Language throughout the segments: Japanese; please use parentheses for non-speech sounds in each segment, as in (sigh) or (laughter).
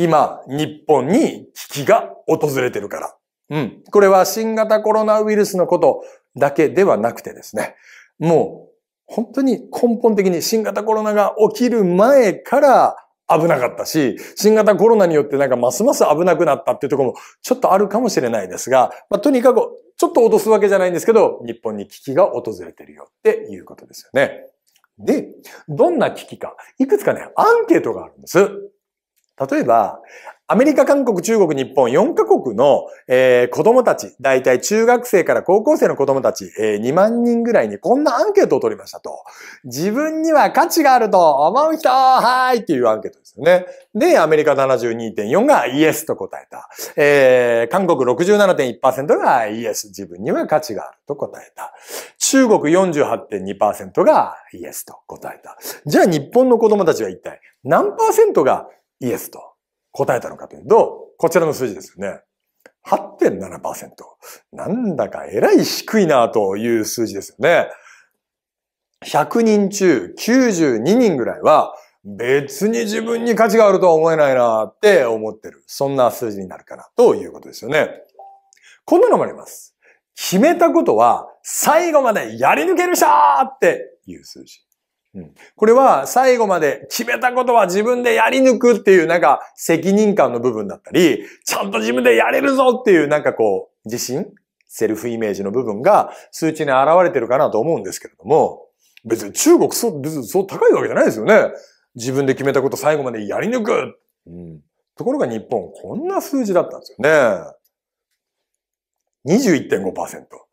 今、日本に危機が訪れてるから。うん。これは新型コロナウイルスのことだけではなくてですね、もう本当に根本的に新型コロナが起きる前から危なかったし、新型コロナによってなんかますます危なくなったっていうところもちょっとあるかもしれないですが、まあ、とにかくちょっと落とすわけじゃないんですけど、日本に危機が訪れてるよっていうことですよね。で、どんな危機か、いくつかね、アンケートがあるんです。例えば、アメリカ、韓国、中国、日本、4カ国の、えー、子供たち、大体中学生から高校生の子供たち、えー、2万人ぐらいにこんなアンケートを取りましたと。自分には価値があると思う人はーいっていうアンケートですよね。で、アメリカ72.4がイエスと答えた。えー、韓国67.1%がイエス、自分には価値があると答えた。中国48.2%がイエスと答えた。じゃあ日本の子供たちは一体何パーセントがイエスと答えたのかというと、こちらの数字ですよね。8.7%。なんだかえらい低いなという数字ですよね。100人中92人ぐらいは別に自分に価値があるとは思えないなって思ってる。そんな数字になるかなということですよね。こんなのもあります。決めたことは最後までやり抜ける人っていう数字。うん、これは最後まで決めたことは自分でやり抜くっていうなんか責任感の部分だったり、ちゃんと自分でやれるぞっていうなんかこう自信、セルフイメージの部分が数値に現れてるかなと思うんですけれども、別に中国そう、別にそう高いわけじゃないですよね。自分で決めたこと最後までやり抜く。うん、ところが日本こんな数字だったんですよね。21.5%。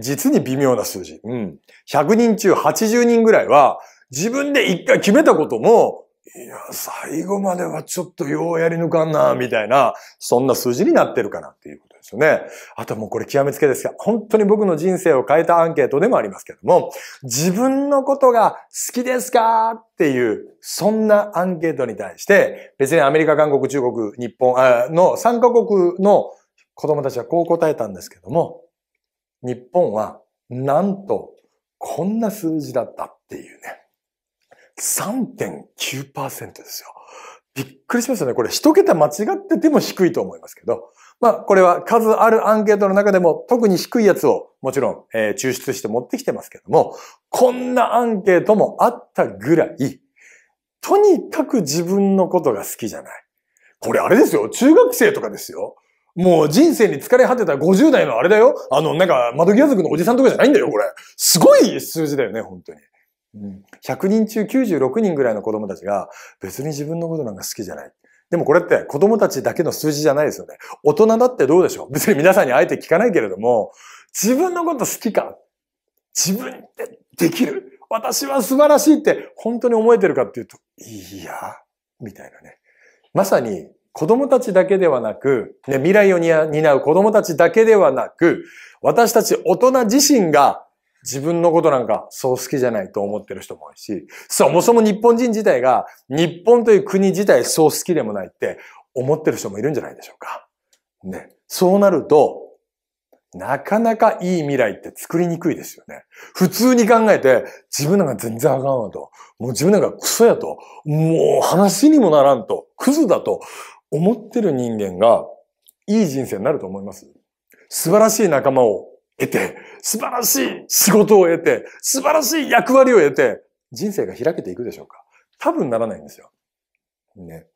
実に微妙な数字。うん。100人中80人ぐらいは、自分で一回決めたことも、いや、最後まではちょっとようやり抜かんな、みたいな、そんな数字になってるかなっていうことですよね。あともうこれ極めつけですが、本当に僕の人生を変えたアンケートでもありますけども、自分のことが好きですかっていう、そんなアンケートに対して、別にアメリカ、韓国、中国、日本あの3カ国の子供たちはこう答えたんですけども、日本はなんとこんな数字だったっていうね。3.9%ですよ。びっくりしましたね。これ一桁間違ってても低いと思いますけど。まあこれは数あるアンケートの中でも特に低いやつをもちろん、えー、抽出して持ってきてますけども、こんなアンケートもあったぐらい、とにかく自分のことが好きじゃない。これあれですよ。中学生とかですよ。もう人生に疲れ果てた50代のあれだよ。あの、なんか、窓際族のおじさんとかじゃないんだよ、これ。すごい数字だよね、本当に。うん、100人中96人ぐらいの子供たちが、別に自分のことなんか好きじゃない。でもこれって子供たちだけの数字じゃないですよね。大人だってどうでしょう別に皆さんにあえて聞かないけれども、自分のこと好きか自分ってできる私は素晴らしいって本当に思えてるかっていうと、いや、みたいなね。まさに子供たちだけではなく、ね、未来を担う子供たちだけではなく、私たち大人自身が自分のことなんかそう好きじゃないと思ってる人も多いし、そもそも日本人自体が日本という国自体そう好きでもないって思ってる人もいるんじゃないでしょうか。ね。そうなると、なかなかいい未来って作りにくいですよね。普通に考えて、自分なんか全然あかんわと。もう自分なんかクソやと。もう話にもならんと。クズだと。思ってる人間がいい人生になると思います。素晴らしい仲間を得て、素晴らしい仕事を得て、素晴らしい役割を得て、人生が開けていくでしょうか多分ならないんですよ。ね。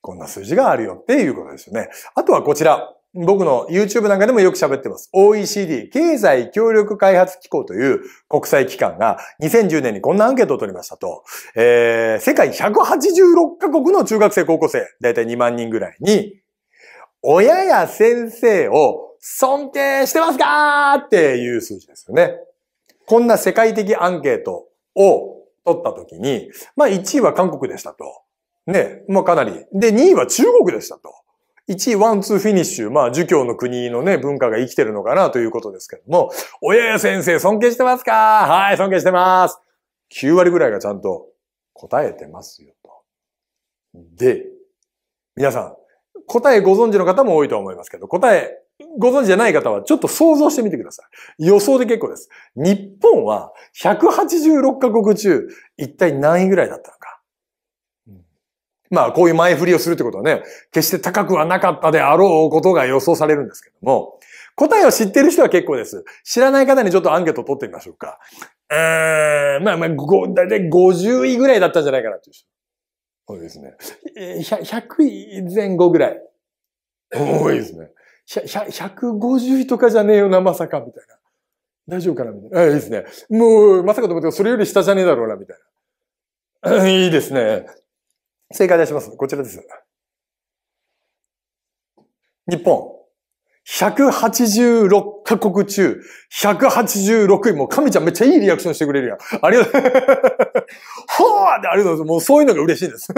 こんな数字があるよっていうことですよね。あとはこちら。僕の YouTube なんかでもよく喋ってます。OECD、経済協力開発機構という国際機関が2010年にこんなアンケートを取りましたと、えー、世界186カ国の中学生、高校生、だいたい2万人ぐらいに、親や先生を尊敬してますかっていう数字ですよね。こんな世界的アンケートを取ったときに、まあ1位は韓国でしたと。ね、まあかなり。で、2位は中国でしたと。1位ワンツーフィニッシュ。まあ、儒教の国のね、文化が生きてるのかなということですけども、親や先生尊敬してますかはい、尊敬してます。9割ぐらいがちゃんと答えてますよと。で、皆さん、答えご存知の方も多いと思いますけど、答えご存知じゃない方はちょっと想像してみてください。予想で結構です。日本は186カ国中一体何位ぐらいだったまあ、こういう前振りをするってことはね、決して高くはなかったであろうことが予想されるんですけども、答えを知ってる人は結構です。知らない方にちょっとアンケートを取ってみましょうか。えー、まあまあ、だいたい50位ぐらいだったんじゃないかなという人。そうですね。100位前後ぐらい。多いですね。150位とかじゃねえよな、まさか、みたいな。大丈夫かなみたいな。いいですね。もう、まさかと思ってそれより下じゃねえだろうな、みたいな。いいですね。正解出します。こちらです。日本。186カ国中、186位。もう神ちゃんめっちゃいいリアクションしてくれるやん。ありがとう。(laughs) ほーってありがとうございます。もうそういうのが嬉しいです。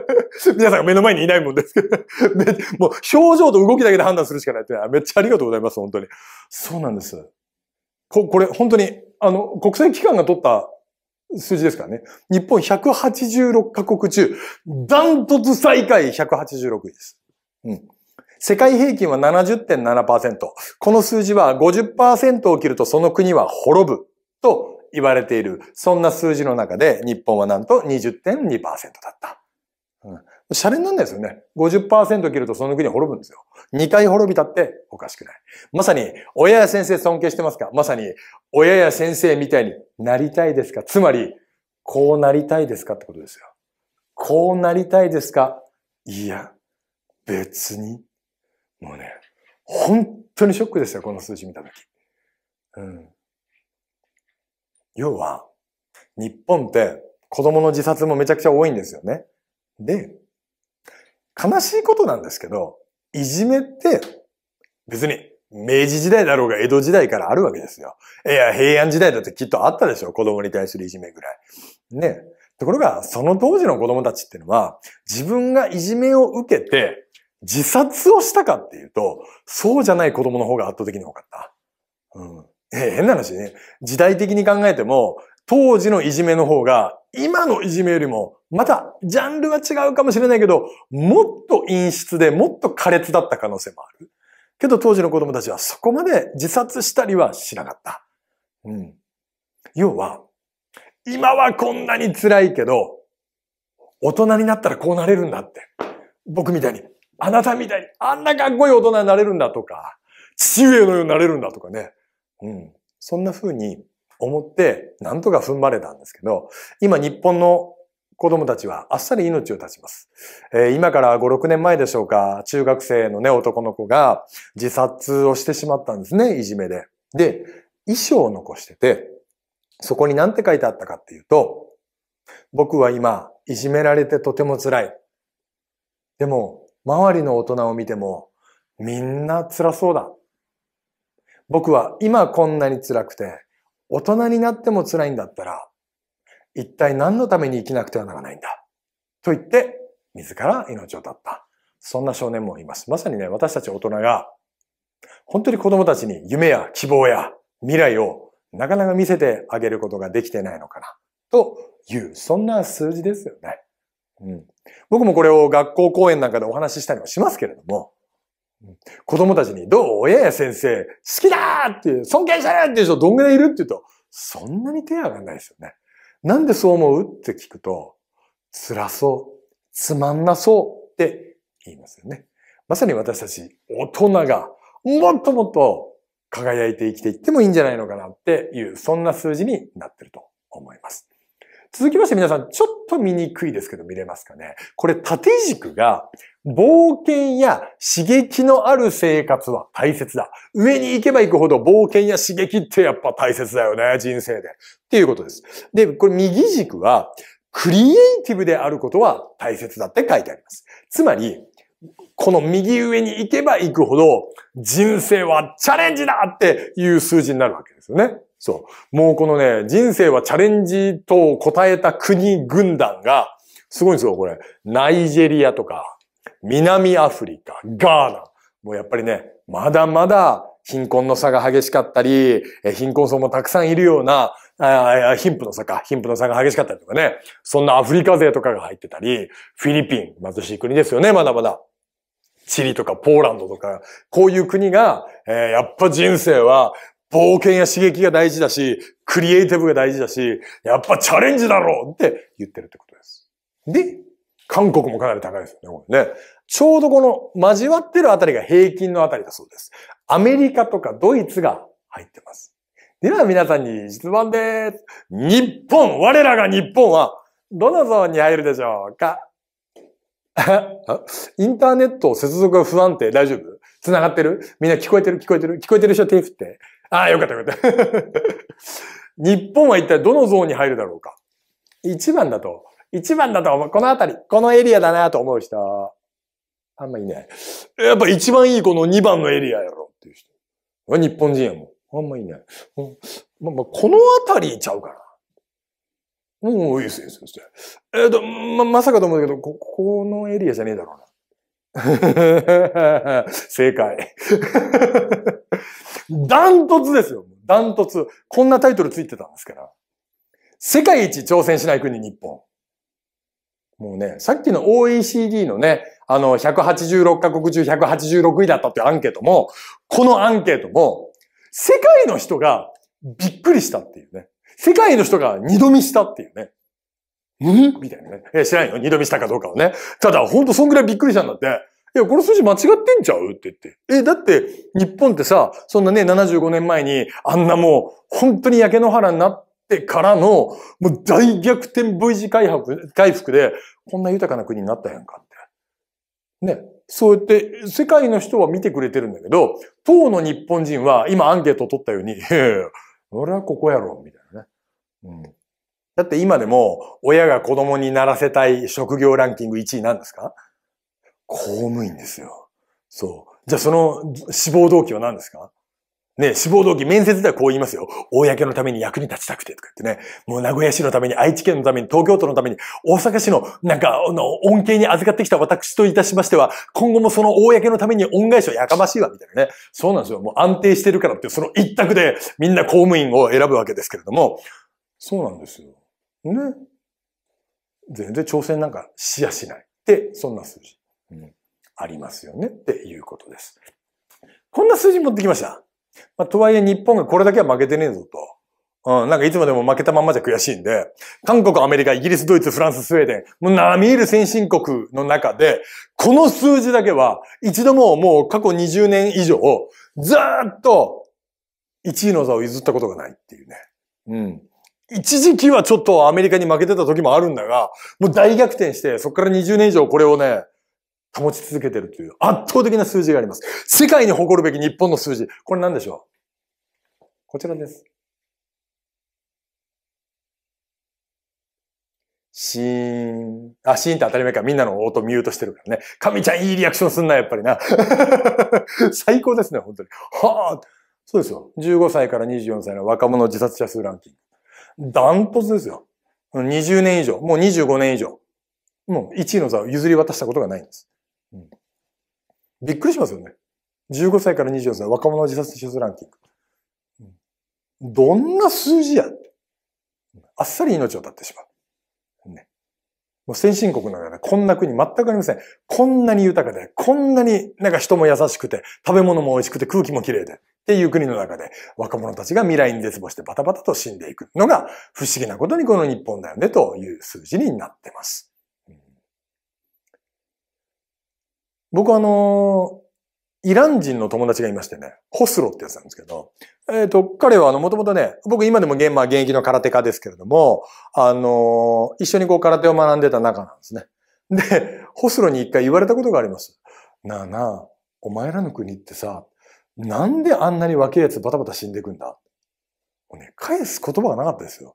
(laughs) 皆さんが目の前にいないもんですけど。(laughs) もう表情と動きだけで判断するしかないって。めっちゃありがとうございます。本当に。そうなんです。こ、これ本当に、あの、国際機関が取った数字ですからね。日本186カ国中、ダントツ最下位186位です。うん。世界平均は70.7%。この数字は50%を切るとその国は滅ぶと言われている。そんな数字の中で日本はなんと20.2%だった。シャレになんないですよね。50%切るとその国滅ぶんですよ。2回滅びたっておかしくない。まさに、親や先生尊敬してますかまさに、親や先生みたいになりたいですかつまり、こうなりたいですかってことですよ。こうなりたいですかいや、別に。もうね、本当にショックですよ、この数字見たとき。うん。要は、日本って子供の自殺もめちゃくちゃ多いんですよね。で、悲しいことなんですけど、いじめって別に明治時代だろうが江戸時代からあるわけですよ。いや、平安時代だってきっとあったでしょ。子供に対するいじめぐらい。ね。ところが、その当時の子供たちっていうのは、自分がいじめを受けて自殺をしたかっていうと、そうじゃない子供の方が圧倒的に多かった。うん。え変な話ね。時代的に考えても、当時のいじめの方が、今のいじめよりも、また、ジャンルは違うかもしれないけど、もっと陰湿で、もっと苛烈だった可能性もある。けど当時の子供たちはそこまで自殺したりはしなかった。うん。要は、今はこんなに辛いけど、大人になったらこうなれるんだって。僕みたいに、あなたみたいに、あんなかっこいい大人になれるんだとか、父上のようになれるんだとかね。うん。そんな風に思って、なんとか踏ん張れたんですけど、今日本の子供たちはあっさり命を絶ちます。えー、今から5、6年前でしょうか、中学生のね、男の子が自殺をしてしまったんですね、いじめで。で、遺書を残してて、そこに何て書いてあったかっていうと、僕は今、いじめられてとても辛い。でも、周りの大人を見ても、みんな辛そうだ。僕は今こんなに辛くて、大人になっても辛いんだったら、一体何のために生きなくてはならないんだ。と言って、自ら命を絶った。そんな少年もいます。まさにね、私たち大人が、本当に子供たちに夢や希望や未来をなかなか見せてあげることができてないのかな、という、そんな数字ですよね。うん。僕もこれを学校講演なんかでお話ししたりもしますけれども、子供たちに、どう親や先生、好きだって、尊敬してるっていう人どんぐらいいるって言うと、そんなに手上がんないですよね。なんでそう思うって聞くと、辛そう、つまんなそうって言いますよね。まさに私たち大人がもっともっと輝いて生きていってもいいんじゃないのかなっていう、そんな数字になってると思います。続きまして皆さん、ちょっと見にくいですけど見れますかね。これ縦軸が、冒険や刺激のある生活は大切だ。上に行けば行くほど冒険や刺激ってやっぱ大切だよね、人生で。っていうことです。で、これ右軸は、クリエイティブであることは大切だって書いてあります。つまり、この右上に行けば行くほど、人生はチャレンジだっていう数字になるわけですよね。そう。もうこのね、人生はチャレンジと答えた国軍団が、すごいんですよ、これ。ナイジェリアとか、南アフリカ、ガーナ。もうやっぱりね、まだまだ貧困の差が激しかったり、貧困層もたくさんいるような、あ貧富の差か、貧富の差が激しかったりとかね。そんなアフリカ勢とかが入ってたり、フィリピン、貧しい国ですよね、まだまだ。チリとかポーランドとか、こういう国が、えー、やっぱ人生は冒険や刺激が大事だし、クリエイティブが大事だし、やっぱチャレンジだろうって言ってるってことです。で、韓国もかなり高いですよね、これね。ちょうどこの交わってるあたりが平均のあたりだそうです。アメリカとかドイツが入ってます。では皆さんに質問です。日本、我らが日本はどのゾーンに入るでしょうか (laughs) インターネット接続が不安定大丈夫繋がってるみんな聞こえてる聞こえてる聞こえてる人手振って。ああ、よかったよかった。(laughs) 日本は一体どのゾーンに入るだろうか。一番だと、一番だと、この辺り、このエリアだなと思う人、あんまいない。やっぱ一番いいこの二番のエリアやろっていう人。日本人やもん。あんまいない。うん、ま、ま、この辺りちゃうから。うん、いいですよ、先生。えっ、ー、と、ま、まさかと思うけど、こ、このエリアじゃねえだろうな。(laughs) 正解。ダントツですよ。ダントツ。こんなタイトルついてたんですから。世界一挑戦しない国日本。もうね、さっきの OECD のね、あの、186カ国中186位だったっていうアンケートも、このアンケートも、世界の人がびっくりしたっていうね。世界の人が二度見したっていうね。んみたいなね。え知らんよ。二度見したかどうかはね。ただ、ほんとそんぐらいびっくりしたんだって。いや、この数字間違ってんちゃうって言って。え、だって、日本ってさ、そんなね、75年前に、あんなもう、本当に焼け野原になってからの、もう大逆転 V 字回復回復で、こんな豊かな国になったやんかって。ね。そうやって、世界の人は見てくれてるんだけど、当の日本人は、今アンケートを取ったように、へえ、俺はここやろ、みたいなね。うん。だって今でも、親が子供にならせたい職業ランキング1位なんですか公務員ですよ。そう。じゃあその志望動機は何ですかね、志望動機、面接ではこう言いますよ。公のために役に立ちたくてとか言ってね。もう名古屋市のために、愛知県のために、東京都のために、大阪市の、なんか、あの、恩恵に預かってきた私といたしましては、今後もその公のために恩返しはやかましいわ、みたいなね。そうなんですよ。もう安定してるからって、その一択でみんな公務員を選ぶわけですけれども。そうなんですよ。ね。全然挑戦なんかしやしない。で、そんな数字。うん、ありますよねっていうことです。こんな数字持ってきました。まあ、とはいえ日本がこれだけは負けてねえぞと。うん、なんかいつまでも負けたままじゃ悔しいんで、韓国、アメリカ、イギリス、ドイツ、フランス、スウェーデン、もう並みいる先進国の中で、この数字だけは一度ももう過去20年以上、ずっと1位の座を譲ったことがないっていうね。うん。一時期はちょっとアメリカに負けてた時もあるんだが、もう大逆転して、そこから20年以上これをね、保ち続けてるという圧倒的な数字があります。世界に誇るべき日本の数字。これ何でしょうこちらです。シーン。あ、シーンって当たり前か。みんなの音ミュートしてるからね。神ちゃんいいリアクションすんな、やっぱりな。(laughs) 最高ですね、本当に。はあ。そうですよ。15歳から24歳の若者自殺者数ランキング。ダントツですよ。20年以上。もう25年以上。もう1位の座を譲り渡したことがないんです。びっくりしますよね。15歳から24歳、若者自殺死ランキング。どんな数字やあっさり命を絶ってしまう。ね。もう先進国のような、こんな国全くありません。こんなに豊かで、こんなになんか人も優しくて、食べ物も美味しくて、空気も綺麗で、っていう国の中で、若者たちが未来に絶望してバタバタと死んでいくのが、不思議なことにこの日本だよね、という数字になってます。僕あの、イラン人の友達がいましてね、ホスロってやつなんですけど、えっ、ー、と、彼はあの、もともとね、僕今でも現,、まあ、現役の空手家ですけれども、あの、一緒にこう空手を学んでた仲なんですね。で、ホスロに一回言われたことがあります。なあなあ、お前らの国ってさ、なんであんなに若い奴バタバタ死んでいくんだね、返す言葉がなかったですよ。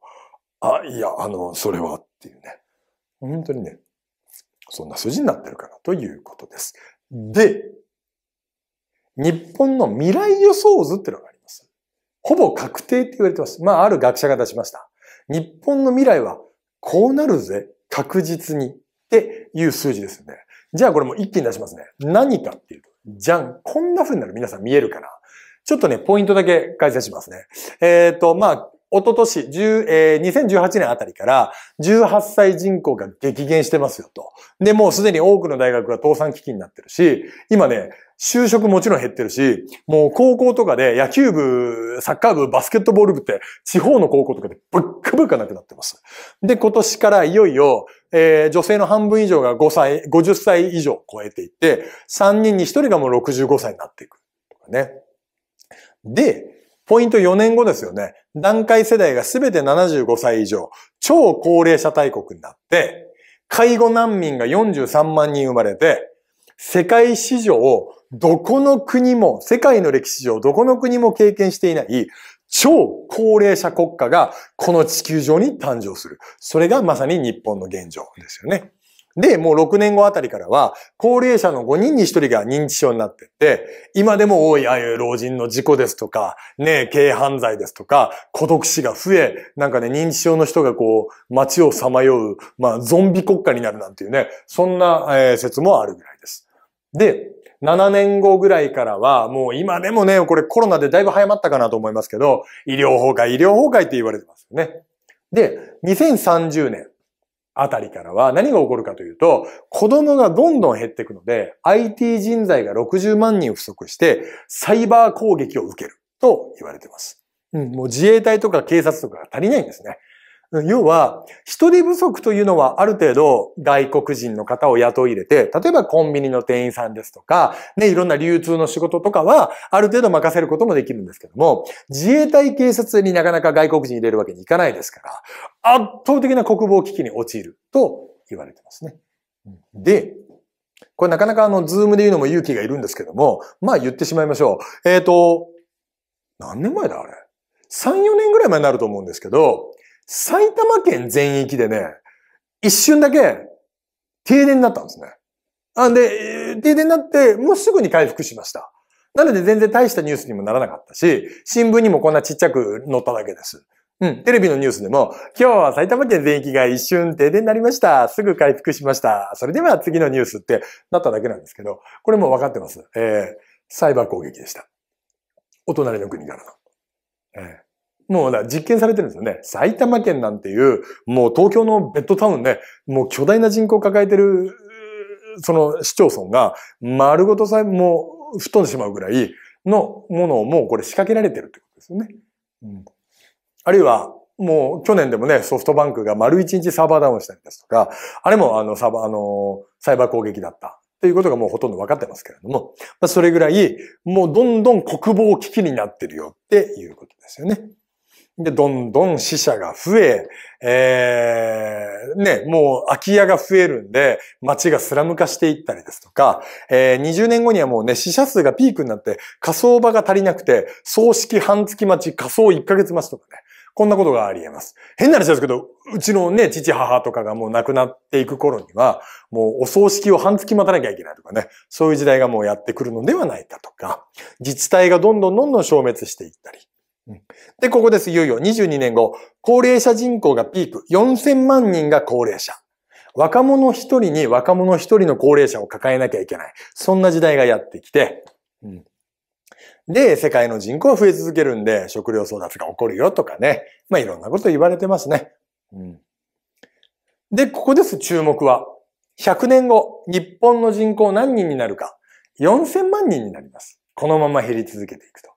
あ、いや、あの、それはっていうね。本当にね、そんな数字になってるからということです。で、日本の未来予想図っていうのがあります。ほぼ確定って言われてます。まあ、ある学者が出しました。日本の未来はこうなるぜ、確実にっていう数字ですよね。じゃあこれも一気に出しますね。何かっていうと、じゃん。こんな風になる。皆さん見えるかなちょっとね、ポイントだけ解説しますね。えっ、ー、と、まあ、一昨年、えー、2018年あたりから、18歳人口が激減してますよと。で、もうすでに多くの大学が倒産危機になってるし、今ね、就職もちろん減ってるし、もう高校とかで野球部、サッカー部、バスケットボール部って地方の高校とかでぶっブぶかなくなってます。で、今年からいよいよ、えー、女性の半分以上が5歳、50歳以上超えていって、3人に1人がもう65歳になっていく。とかね。で、ポイント4年後ですよね。段階世代が全て75歳以上、超高齢者大国になって、介護難民が43万人生まれて、世界史上、どこの国も、世界の歴史上、どこの国も経験していない超高齢者国家がこの地球上に誕生する。それがまさに日本の現状ですよね。で、もう6年後あたりからは、高齢者の5人に1人が認知症になってって、今でも多いああいう老人の事故ですとか、ね、軽犯罪ですとか、孤独死が増え、なんかね、認知症の人がこう、街をさまよう、まあ、ゾンビ国家になるなんていうね、そんな、えー、説もあるぐらいです。で、7年後ぐらいからは、もう今でもね、これコロナでだいぶ早まったかなと思いますけど、医療崩壊、医療崩壊って言われてますよね。で、2030年、あたりからは何が起こるかというと、子供がどんどん減っていくので、IT 人材が60万人不足して、サイバー攻撃を受けると言われています。うん、もう自衛隊とか警察とかが足りないんですね。要は、人手不足というのはある程度外国人の方を雇い入れて、例えばコンビニの店員さんですとか、ね、いろんな流通の仕事とかは、ある程度任せることもできるんですけども、自衛隊警察になかなか外国人入れるわけにいかないですから、圧倒的な国防危機に陥ると言われてますね。で、これなかなかあの、ズームで言うのも勇気がいるんですけども、まあ言ってしまいましょう。えっ、ー、と、何年前だあれ。3、4年ぐらい前になると思うんですけど、埼玉県全域でね、一瞬だけ停電になったんですね。あんで、停電になって、もうすぐに回復しました。なので全然大したニュースにもならなかったし、新聞にもこんなちっちゃく載っただけです。うん、テレビのニュースでも、今日は埼玉県全域が一瞬停電になりました。すぐ回復しました。それでは次のニュースってなっただけなんですけど、これもわかってます。えー、サイバー攻撃でした。お隣の国からの。えーもうだ、実験されてるんですよね。埼玉県なんていう、もう東京のベッドタウンで、もう巨大な人口を抱えてる、その市町村が、丸ごとさえもう吹っ飛んでしまうぐらいのものをもうこれ仕掛けられてるってことですよね。うん、あるいは、もう去年でもね、ソフトバンクが丸一日サーバーダウンしたりですとか、あれもあのサーバー、あの、サイバー攻撃だったということがもうほとんど分かってますけれども、まあ、それぐらい、もうどんどん国防危機になってるよっていうことですよね。で、どんどん死者が増え、えー、ね、もう空き家が増えるんで、街がスラム化していったりですとか、えー、20年後にはもうね、死者数がピークになって、火葬場が足りなくて、葬式半月待ち、火葬1ヶ月待ちとかね。こんなことがあり得ます。変な話ですけど、うちのね、父母とかがもう亡くなっていく頃には、もうお葬式を半月待たなきゃいけないとかね、そういう時代がもうやってくるのではないかとか、自治体がどんどんどんどん消滅していったり、で、ここです。いよいよ22年後、高齢者人口がピーク、4000万人が高齢者。若者一人に若者一人の高齢者を抱えなきゃいけない。そんな時代がやってきて、うん、で、世界の人口は増え続けるんで、食料争奪が起こるよとかね。まあ、いろんなこと言われてますね。うん、で、ここです、注目は。100年後、日本の人口何人になるか。4000万人になります。このまま減り続けていくと。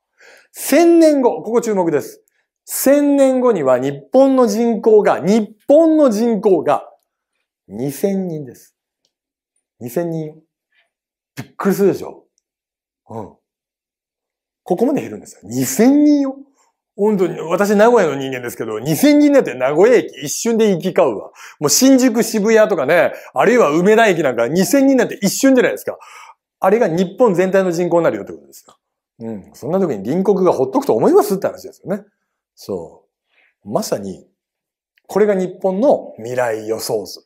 1000年後、ここ注目です。1000年後には日本の人口が、日本の人口が2000人です。2000人。びっくりするでしょうん。ここまで減るんですよ。2000人よ。本当に、私名古屋の人間ですけど、2000人だって名古屋駅一瞬で行き交うわ。もう新宿渋谷とかね、あるいは梅田駅なんか2000人なんて一瞬じゃないですか。あれが日本全体の人口になるよってことですよ。うん。そんな時に隣国がほっとくと思いますって話ですよね。そう。まさに、これが日本の未来予想図。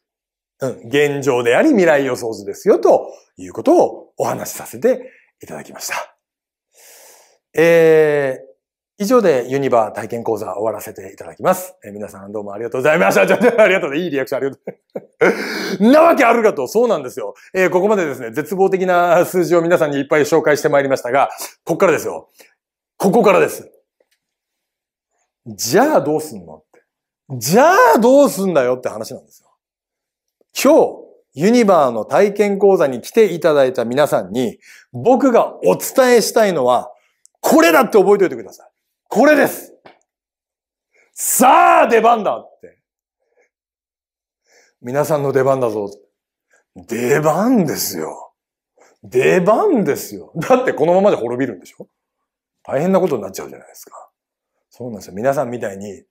うん。現状であり未来予想図ですよ、ということをお話しさせていただきました。えー、以上でユニバー体験講座終わらせていただきます。えー、皆さんどうもありがとうございました。ありがとういいリアクションありがとう。なわけあるかと、そうなんですよ。えー、ここまでですね、絶望的な数字を皆さんにいっぱい紹介してまいりましたが、ここからですよ。ここからです。じゃあどうすんのって。じゃあどうすんだよって話なんですよ。今日、ユニバーの体験講座に来ていただいた皆さんに、僕がお伝えしたいのは、これだって覚えておいてください。これです。さあ出番だって。皆さんの出番だぞ。出番ですよ。出番ですよ。だってこのままじゃ滅びるんでしょ大変なことになっちゃうじゃないですか。そうなんですよ。皆さんみたいに、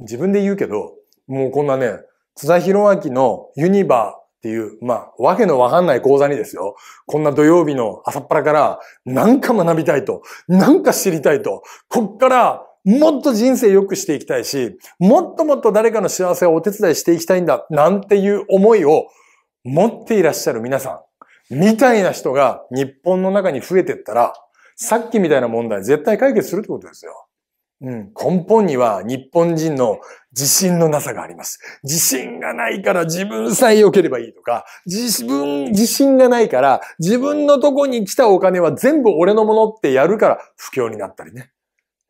自分で言うけど、もうこんなね、津田博明のユニバーっていう、まあ、わけのわかんない講座にですよ。こんな土曜日の朝っぱらから、なんか学びたいと、なんか知りたいと、こっからもっと人生良くしていきたいし、もっともっと誰かの幸せをお手伝いしていきたいんだ、なんていう思いを持っていらっしゃる皆さん、みたいな人が日本の中に増えてったら、さっきみたいな問題絶対解決するってことですよ。うん、根本には日本人の自信のなさがあります。自信がないから自分さえ良ければいいとか、自分、自信がないから自分のとこに来たお金は全部俺のものってやるから不況になったりね。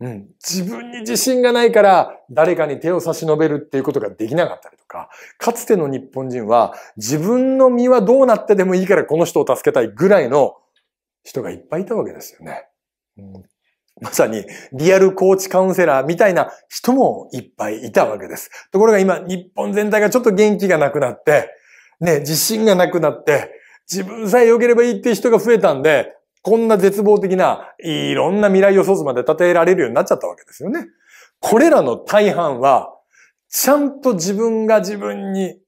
うん、自分に自信がないから誰かに手を差し伸べるっていうことができなかったりとか、かつての日本人は自分の身はどうなってでもいいからこの人を助けたいぐらいの人がいっぱいいたわけですよね。うん、まさにリアルコーチカウンセラーみたいな人もいっぱいいたわけです。ところが今日本全体がちょっと元気がなくなって、ね、自信がなくなって、自分さえ良ければいいっていう人が増えたんで、こんな絶望的ないろんな未来予想図まで立てられるようになっちゃったわけですよね。これらの大半は、ちゃんと自分が自分に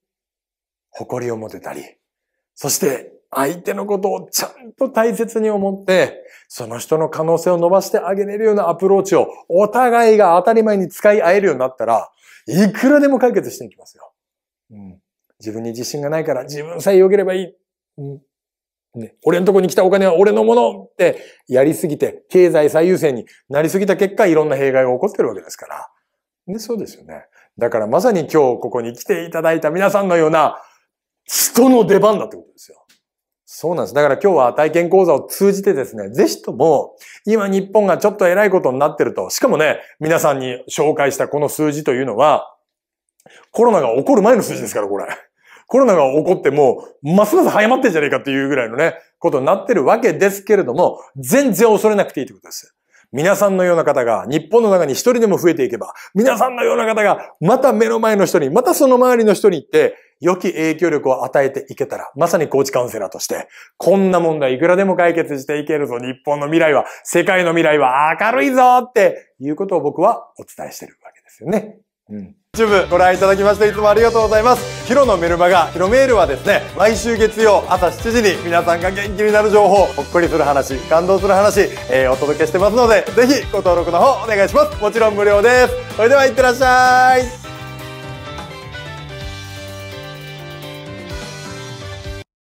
誇りを持てたり、そして相手のことをちゃんと大切に思って、その人の可能性を伸ばしてあげれるようなアプローチをお互いが当たり前に使い合えるようになったら、いくらでも解決していきますよ。うん、自分に自信がないから自分さえ良ければいい。うんね、俺のとこに来たお金は俺のものってやりすぎて、経済最優先になりすぎた結果、いろんな弊害が起こってるわけですから。ね、そうですよね。だからまさに今日ここに来ていただいた皆さんのような人の出番だってことですよ。そうなんです。だから今日は体験講座を通じてですね、ぜひとも、今日本がちょっと偉いことになってると、しかもね、皆さんに紹介したこの数字というのは、コロナが起こる前の数字ですから、これ。コロナが起こっても、ますます早まってんじゃねえかっていうぐらいのね、ことになってるわけですけれども、全然恐れなくていいということです。皆さんのような方が日本の中に一人でも増えていけば、皆さんのような方がまた目の前の人に、またその周りの人に行って、良き影響力を与えていけたら、まさにコーチカウンセラーとして、こんな問題いくらでも解決していけるぞ、日本の未来は、世界の未来は明るいぞっていうことを僕はお伝えしてるわけですよね。うん。YouTube ご覧いただきましていつもありがとうございますヒロのメルマガヒロメールはですね毎週月曜朝7時に皆さんが元気になる情報ほっこりする話感動する話、えー、お届けしてますのでぜひご登録の方お願いしますもちろん無料ですそれではいってらっしゃい